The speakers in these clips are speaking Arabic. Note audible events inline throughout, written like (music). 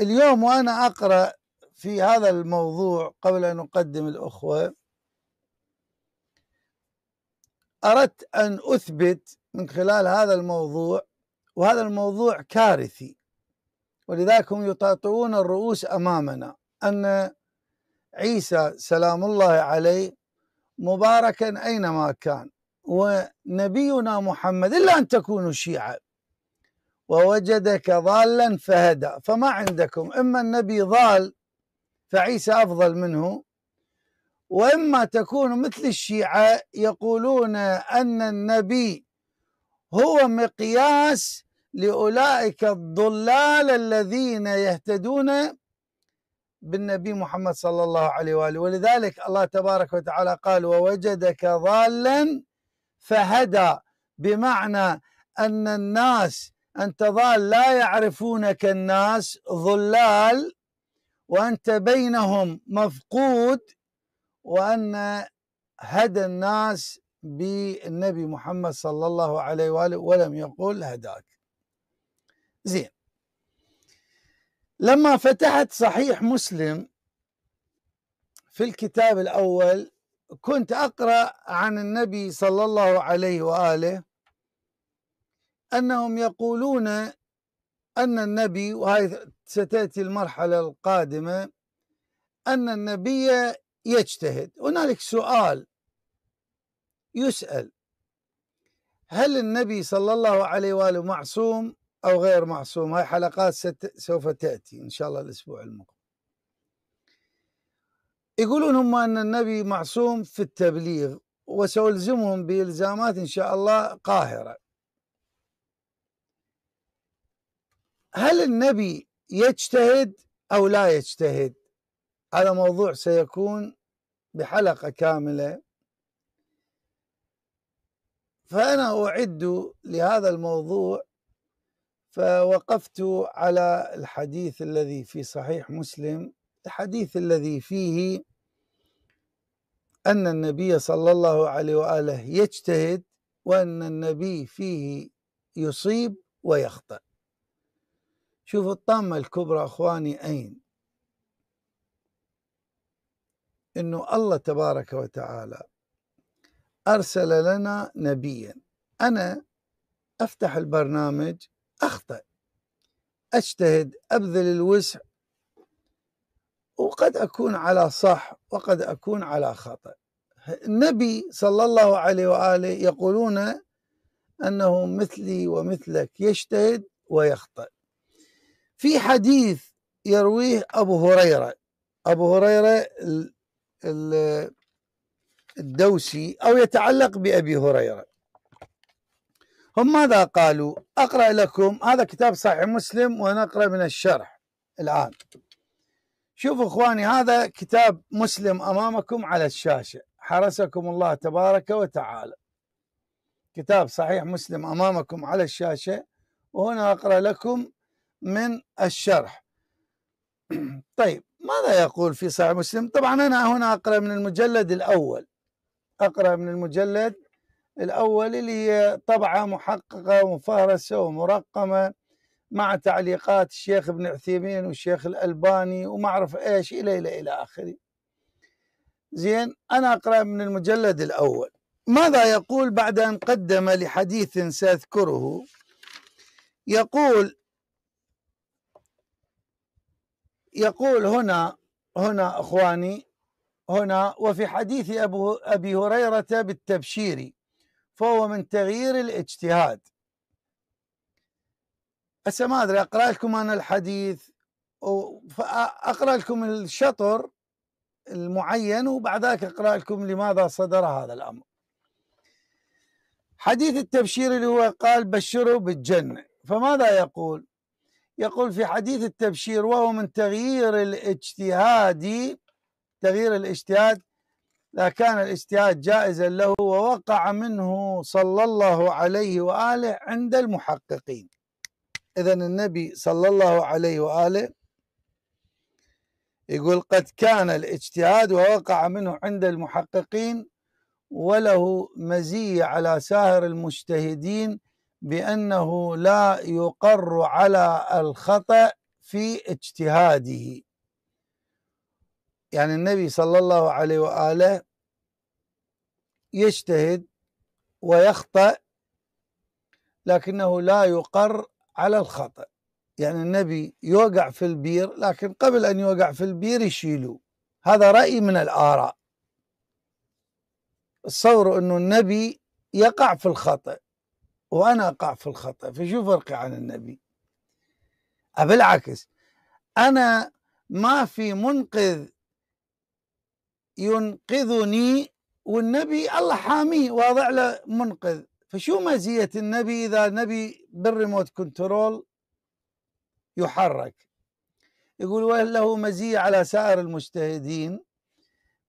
اليوم وأنا أقرأ في هذا الموضوع قبل أن أقدم الأخوة أردت أن أثبت من خلال هذا الموضوع وهذا الموضوع كارثي ولذلك هم يطاطئون الرؤوس أمامنا أن عيسى سلام الله عليه مباركا أينما كان ونبينا محمد إلا أن تكونوا شيعة ووجدك ضالا فهدى فما عندكم اما النبي ضال فعيسى افضل منه واما تكون مثل الشيعه يقولون ان النبي هو مقياس لاولئك الضلال الذين يهتدون بالنبي محمد صلى الله عليه واله ولذلك الله تبارك وتعالى قال ووجدك ضالا فهدى بمعنى ان الناس أن تظل لا يعرفونك الناس ظلال وأنت بينهم مفقود وأن هدى الناس بالنبي محمد صلى الله عليه وآله ولم يقل هداك زين لما فتحت صحيح مسلم في الكتاب الأول كنت أقرأ عن النبي صلى الله عليه وآله أنهم يقولون أن النبي وهي ستأتي المرحلة القادمة أن النبي يجتهد هنالك سؤال يسأل هل النبي صلى الله عليه وآله معصوم أو غير معصوم هاي حلقات ست... سوف تأتي إن شاء الله الأسبوع المقبل يقولون هم أن النبي معصوم في التبليغ وسألزمهم بإلزامات إن شاء الله قاهرة هل النبي يجتهد أو لا يجتهد هذا موضوع سيكون بحلقة كاملة فأنا أعد لهذا الموضوع فوقفت على الحديث الذي في صحيح مسلم الحديث الذي فيه أن النبي صلى الله عليه وآله يجتهد وأن النبي فيه يصيب ويخطئ شوفوا الطامة الكبرى أخواني أين أنه الله تبارك وتعالى أرسل لنا نبيا أنا أفتح البرنامج أخطأ أجتهد أبذل الوسع وقد أكون على صح وقد أكون على خطأ النبي صلى الله عليه وآله يقولون أنه مثلي ومثلك يجتهد ويخطأ في حديث يرويه أبو هريرة أبو هريرة الدوسي أو يتعلق بأبي هريرة هم ماذا قالوا أقرأ لكم هذا كتاب صحيح مسلم ونقرأ من الشرح الآن شوفوا إخواني هذا كتاب مسلم أمامكم على الشاشة حرسكم الله تبارك وتعالى كتاب صحيح مسلم أمامكم على الشاشة وهنا أقرأ لكم من الشرح (clears throat) طيب ماذا يقول في صحيح مسلم طبعا أنا هنا أقرأ من المجلد الأول أقرأ من المجلد الأول اللي هي طبعة محققة ومفهرسة ومرقمة مع تعليقات الشيخ ابن عثيمين والشيخ الألباني وما أعرف إيش إلى إلى إلى آخره زين أنا أقرأ من المجلد الأول ماذا يقول بعد أن قدم لحديث سأذكره يقول يقول هنا هنا اخواني هنا وفي حديث أبو ابي هريره بالتبشير فهو من تغيير الاجتهاد هسه ما ادري اقرا لكم انا الحديث اقرا لكم الشطر المعين وبعد ذلك اقرا لكم لماذا صدر هذا الامر حديث التبشير اللي هو قال بشره بالجنه فماذا يقول يقول في حديث التبشير وهو من تغيير الاجتهاد تغيير الاجتهاد لا كان الاجتهاد جائزا له ووقع منه صلى الله عليه وآله عند المحققين إذا النبي صلى الله عليه وآله يقول قد كان الاجتهاد ووقع منه عند المحققين وله مزية على ساهر المجتهدين بانه لا يقر على الخطا في اجتهاده يعني النبي صلى الله عليه واله يجتهد ويخطا لكنه لا يقر على الخطا يعني النبي يوقع في البير لكن قبل ان يوقع في البير يشيله هذا راي من الاراء الصور انه النبي يقع في الخطأ وانا اقع في الخطا فشو فرقي عن النبي بالعكس انا ما في منقذ ينقذني والنبي الله حاميه واضع له منقذ فشو مزيه النبي اذا النبي بالريموت كنترول يحرك يقول وله مزيه على سائر المجتهدين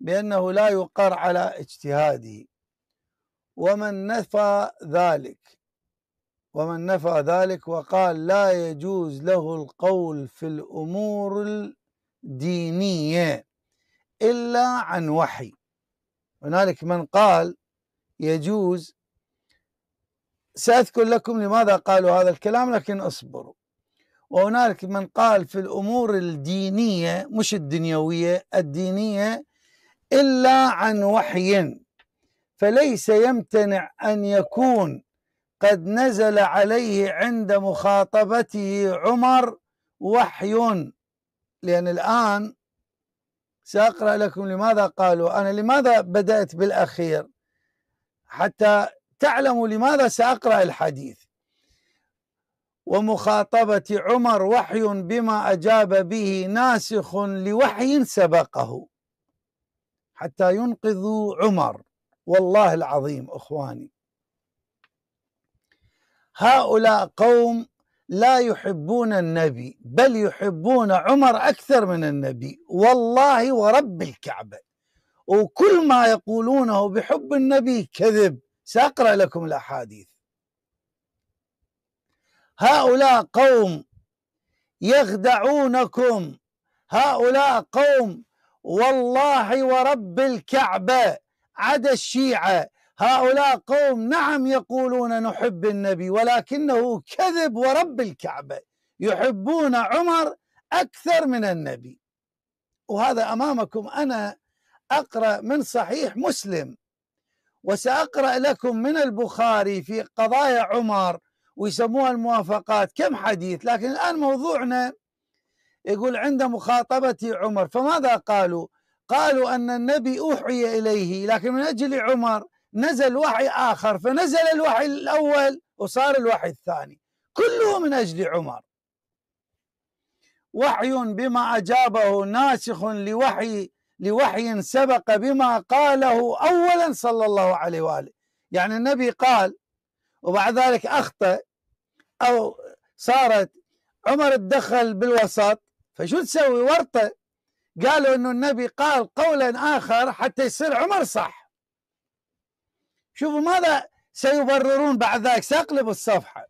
بانه لا يقر على اجتهاده ومن نفى ذلك ومن نفى ذلك وقال لا يجوز له القول في الأمور الدينية إلا عن وحي هنالك من قال يجوز سأذكر لكم لماذا قالوا هذا الكلام لكن اصبروا وهنالك من قال في الأمور الدينية مش الدنيوية الدينية إلا عن وحي فليس يمتنع أن يكون قد نزل عليه عند مخاطبته عمر وحي لأن الآن سأقرأ لكم لماذا قالوا أنا لماذا بدأت بالأخير حتى تعلموا لماذا سأقرأ الحديث ومخاطبة عمر وحي بما أجاب به ناسخ لوحي سبقه حتى ينقذوا عمر والله العظيم إخواني هؤلاء قوم لا يحبون النبي بل يحبون عمر اكثر من النبي والله ورب الكعبه وكل ما يقولونه بحب النبي كذب ساقرا لكم الاحاديث هؤلاء قوم يخدعونكم هؤلاء قوم والله ورب الكعبه عدا الشيعه هؤلاء قوم نعم يقولون نحب النبي ولكنه كذب ورب الكعبة يحبون عمر أكثر من النبي وهذا أمامكم أنا أقرأ من صحيح مسلم وسأقرأ لكم من البخاري في قضايا عمر ويسموها الموافقات كم حديث لكن الآن موضوعنا يقول عند مخاطبة عمر فماذا قالوا قالوا أن النبي أوحي إليه لكن من أجل عمر نزل وحي آخر فنزل الوحي الأول وصار الوحي الثاني كله من أجل عمر وحي بما أجابه ناسخ لوحي لوحي سبق بما قاله أولا صلى الله عليه وآله يعني النبي قال وبعد ذلك أخطأ أو صارت عمر تدخل بالوسط فشو تسوي ورطة قالوا أنه النبي قال قولا آخر حتى يصير عمر صح شوفوا ماذا سيبررون بعد ذلك سأقلب الصفحة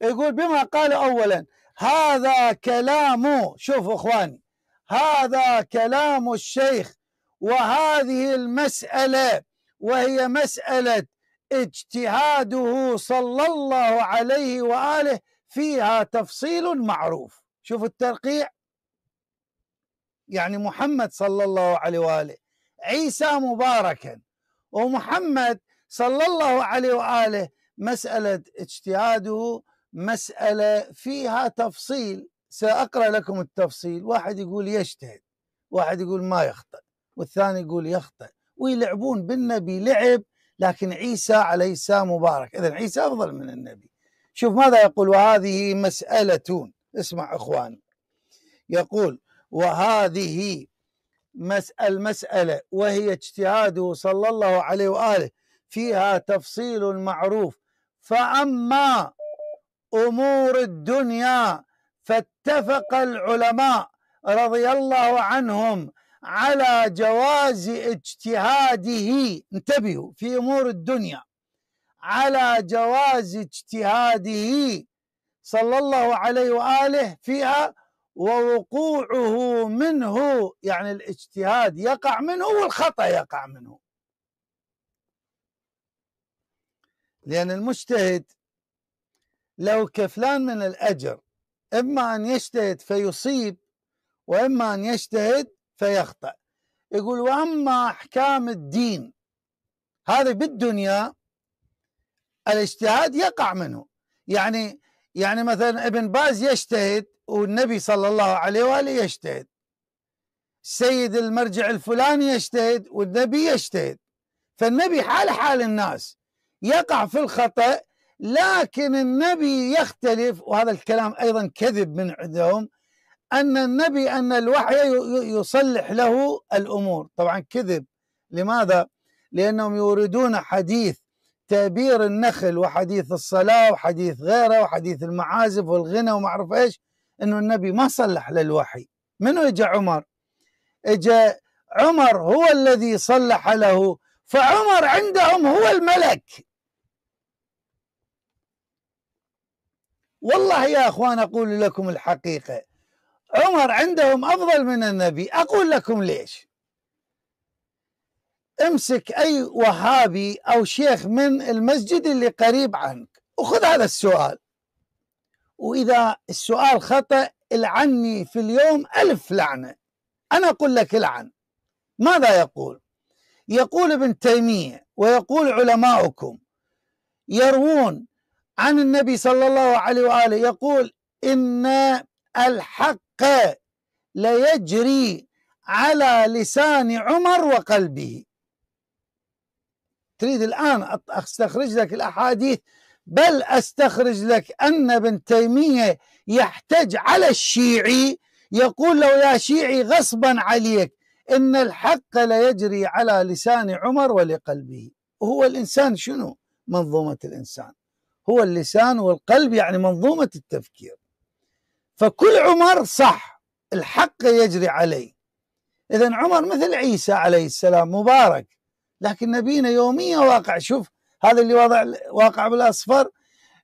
يقول بما قال أولا هذا كلام شوفوا إخواني هذا كلام الشيخ وهذه المسألة وهي مسألة اجتهاده صلى الله عليه وآله فيها تفصيل معروف شوف الترقيع يعني محمد صلى الله عليه وآله عيسى مباركا ومحمد صلى الله عليه واله مساله اجتهاده مساله فيها تفصيل ساقرا لكم التفصيل واحد يقول يجتهد واحد يقول ما يخطئ والثاني يقول يخطئ ويلعبون بالنبي لعب لكن عيسى عليه السلام مبارك اذا عيسى افضل من النبي شوف ماذا يقول وهذه مساله اسمع اخواني يقول وهذه المسألة وهي اجتهاده صلى الله عليه وآله فيها تفصيل معروف فأما أمور الدنيا فاتفق العلماء رضي الله عنهم على جواز اجتهاده انتبهوا في أمور الدنيا على جواز اجتهاده صلى الله عليه وآله فيها ووقوعه منه يعني الاجتهاد يقع منه والخطأ يقع منه لأن المجتهد له كفلان من الأجر إما أن يجتهد فيصيب وإما أن يجتهد فيخطأ يقول وأما أحكام الدين هذه بالدنيا الاجتهاد يقع منه يعني يعني مثلا ابن باز يجتهد والنبي صلى الله عليه واله يجتهد سيد المرجع الفلاني يجتهد والنبي يجتهد فالنبي حال حال الناس يقع في الخطأ لكن النبي يختلف وهذا الكلام أيضا كذب من عندهم أن النبي أن الوحي يصلح له الأمور طبعا كذب لماذا؟ لأنهم يوردون حديث تأبير النخل وحديث الصلاة وحديث غيره وحديث المعازف والغنى وما أعرف إيش أنه النبي ما صلح للوحي منو إجا عمر؟ إجا عمر هو الذي صلح له فعمر عندهم هو الملك والله يا اخوان اقول لكم الحقيقه عمر عندهم افضل من النبي اقول لكم ليش امسك اي وهابي او شيخ من المسجد اللي قريب عنك وخذ هذا السؤال واذا السؤال خطا العني في اليوم الف لعنه انا اقول لك العن ماذا يقول يقول ابن تيميه ويقول علماؤكم يروون عن النبي صلى الله عليه وآله يقول إن الحق ليجري على لسان عمر وقلبه تريد الآن أستخرج لك الأحاديث بل أستخرج لك أن ابن تيمية يحتج على الشيعي يقول له يا شيعي غصبا عليك إن الحق ليجري على لسان عمر ولقلبه هو الإنسان شنو منظومة الإنسان هو اللسان والقلب يعني منظومة التفكير فكل عمر صح الحق يجري عليه إذا عمر مثل عيسى عليه السلام مبارك لكن نبينا يوميا واقع شوف هذا اللي واضع واقع بالأصفر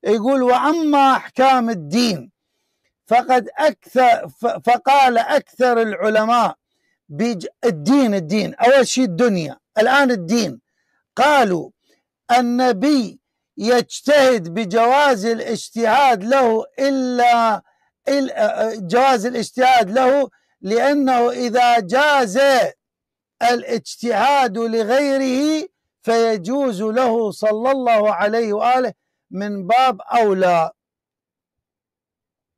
يقول وأما أحكام الدين فقد أكثر فقال أكثر العلماء الدين الدين أول شيء الدنيا الآن الدين قالوا النبي يجتهد بجواز الاجتهاد له إلا جواز الاجتهاد له لأنه إذا جاز الاجتهاد لغيره فيجوز له صلى الله عليه وآله من باب أولى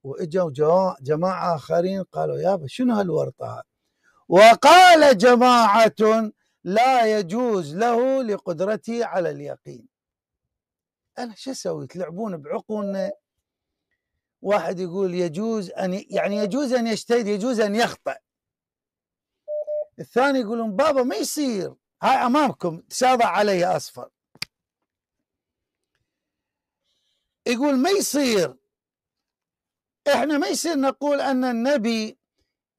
وإجوا جماعة آخرين قالوا يابا شنو هالورطة وقال جماعة لا يجوز له لقدرته على اليقين انا شو اسوي تلعبون بعقولنا واحد يقول يجوز ان يعني يجوز ان يجتهد يجوز ان يخطئ الثاني يقولون بابا ما يصير هاي امامكم تساضع علي اصفر يقول ما يصير احنا ما يصير نقول ان النبي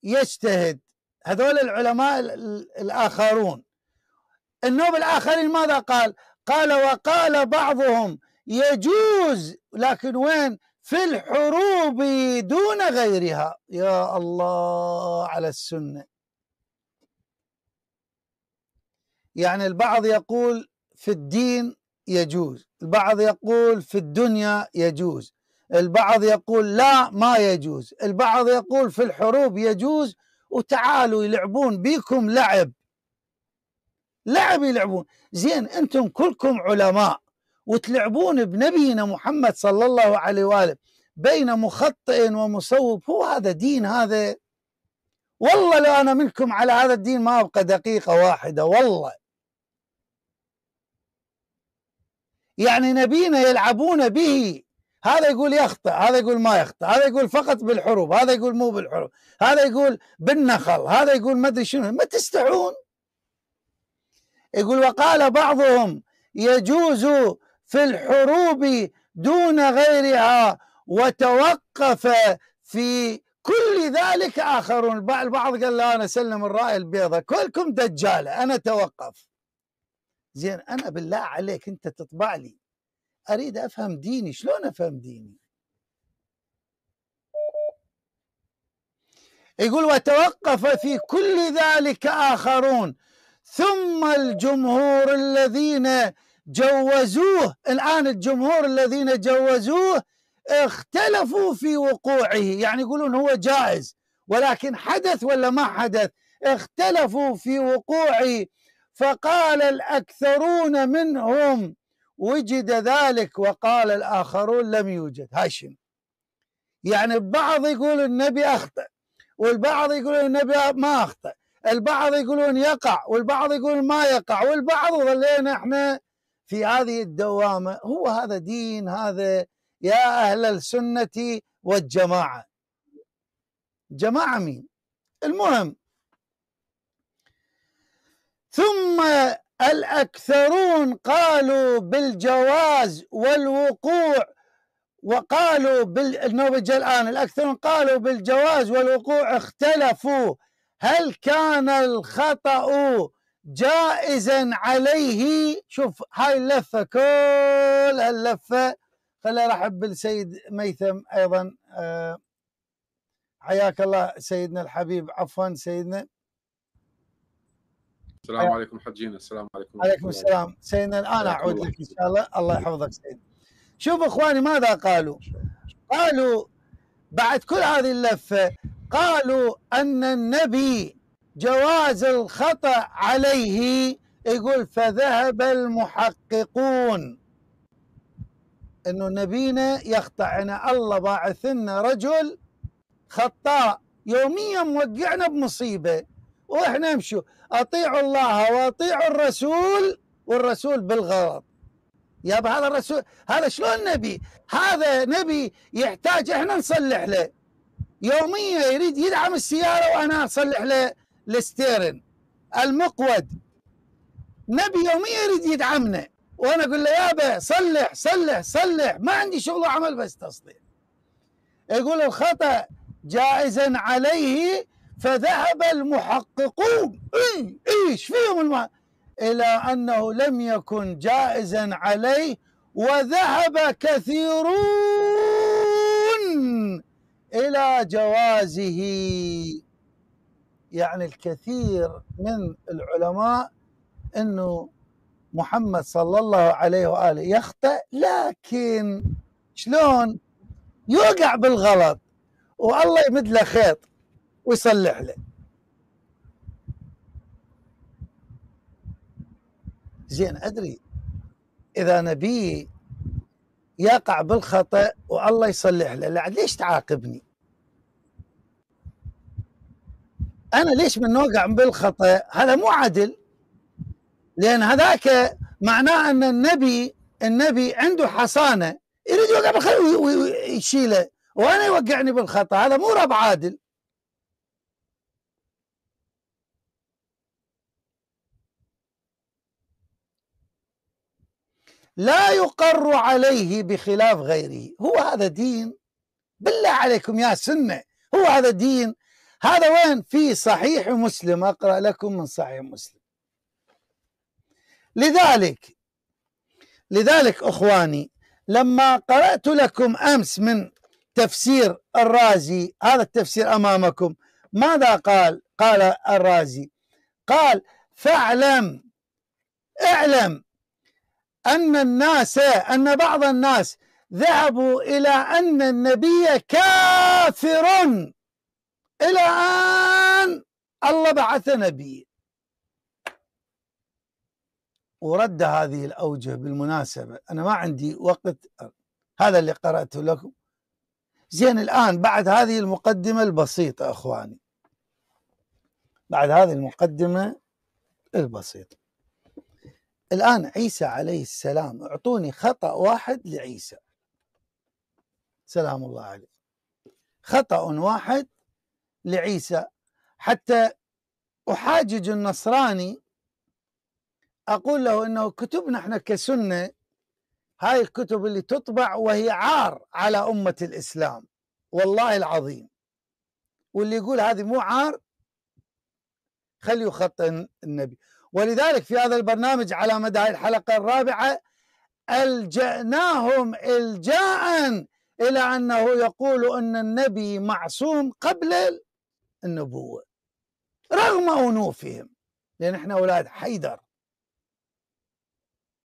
يجتهد هذول العلماء الاخرون النوب الاخرين ماذا قال قال وقال بعضهم يجوز لكن وين في الحروب دون غيرها يا الله على السنه يعني البعض يقول في الدين يجوز البعض يقول في الدنيا يجوز البعض يقول لا ما يجوز البعض يقول في الحروب يجوز وتعالوا يلعبون بيكم لعب لعب يلعبون زين أنتم كلكم علماء وتلعبون بنبينا محمد صلى الله عليه وآله بين مخطئ ومصوب هو هذا دين هذا والله لو أنا منكم على هذا الدين ما أبقى دقيقة واحدة والله يعني نبينا يلعبون به هذا يقول يخطئ هذا يقول ما يخطئ هذا يقول فقط بالحروب هذا يقول مو بالحروب هذا يقول بالنخل هذا يقول ما ادري شنو ما تستعون يقول وقال بعضهم يجوز في الحروب دون غيرها وتوقف في كل ذلك آخرون البعض قال لا أنا سلم الرأي البيضة كلكم دجالة أنا توقف زين أنا بالله عليك أنت تطبع لي أريد أفهم ديني شلون أفهم ديني يقول وتوقف في كل ذلك آخرون ثم الجمهور الذين جوزوه الآن الجمهور الذين جوزوه اختلفوا في وقوعه يعني يقولون هو جائز ولكن حدث ولا ما حدث اختلفوا في وقوعه فقال الأكثرون منهم وجد ذلك وقال الآخرون لم يوجد هاشم يعني البعض يقول النبي أخطأ والبعض يقول النبي ما أخطأ البعض يقولون يقع والبعض يقول ما يقع والبعض ظلينا احنا في هذه الدوامة هو هذا دين هذا يا أهل السنة والجماعة جماعة مين المهم ثم الأكثرون قالوا بالجواز والوقوع وقالوا بال... الآن الأكثرون قالوا بالجواز والوقوع اختلفوا هل كان الخطأ جائزا عليه شوف هاي اللفة كل هاللفة خلي ارحب بالسيد ميثم أيضا آه حياك الله سيدنا الحبيب عفوا سيدنا السلام عليكم حجينا السلام عليكم عليكم السلام سيدنا الان اعود لك ان شاء الله الله يحفظك سيد شوف اخواني ماذا قالوا قالوا بعد كل هذه اللفه قالوا أن النبي جواز الخطأ عليه يقول فذهب المحققون انه نبينا يخطئنا الله باعث لنا رجل خطاء يوميا موقعنا بمصيبه واحنا نمشي اطيعوا الله واطيعوا الرسول والرسول بالغلط يا هذا الرسول هذا شلون نبي هذا نبي يحتاج احنا نصلح له يوميا يريد يدعم السياره وانا اصلح له الستيرن المقود نبي يوميا يريد يدعمنا وانا اقول له يابا صلح صلح صلح ما عندي شغل عمل بس تصليح يقول الخطا جائزا عليه فذهب المحققون اي ايش فيهم الم... الى انه لم يكن جائزا عليه وذهب كثيرون الى جوازه يعني الكثير من العلماء انه محمد صلى الله عليه واله يخطئ لكن شلون يوقع بالغلط والله يمد له خيط ويصلح له زين ادري اذا نبيه يقع بالخطأ والله يصلح له ليش تعاقبني أنا ليش من وقع بالخطأ هذا مو عدل لأن هذاك معناه أن النبي النبي عنده حصانة يريد يوقع بالخطأ ويشيله وأنا يوقعني بالخطأ هذا مو رب عادل لا يقر عليه بخلاف غيره هو هذا دين بالله عليكم يا سنة هو هذا دين هذا وين في صحيح مسلم أقرأ لكم من صحيح مسلم لذلك لذلك أخواني لما قرأت لكم أمس من تفسير الرازي هذا التفسير أمامكم ماذا قال قال الرازي قال فاعلم اعلم أن الناس أن بعض الناس ذهبوا إلى أن النبي كافر إلى أن الله بعث نبي ورد هذه الأوجه بالمناسبة أنا ما عندي وقت هذا اللي قرأته لكم زين الآن بعد هذه المقدمة البسيطة أخواني بعد هذه المقدمة البسيطة الآن عيسى عليه السلام اعطوني خطأ واحد لعيسى سلام الله عليه خطأ واحد لعيسى حتى أحاجج النصراني أقول له أنه كتبنا احنا كسنة هاي الكتب اللي تطبع وهي عار على أمة الإسلام والله العظيم واللي يقول هذه مو عار خليه يخطئ النبي ولذلك في هذا البرنامج على مدى الحلقة الرابعة ألجأناهم إلجاء إلى أنه يقول أن النبي معصوم قبل النبوة رغم أنوفهم لأن احنا أولاد حيدر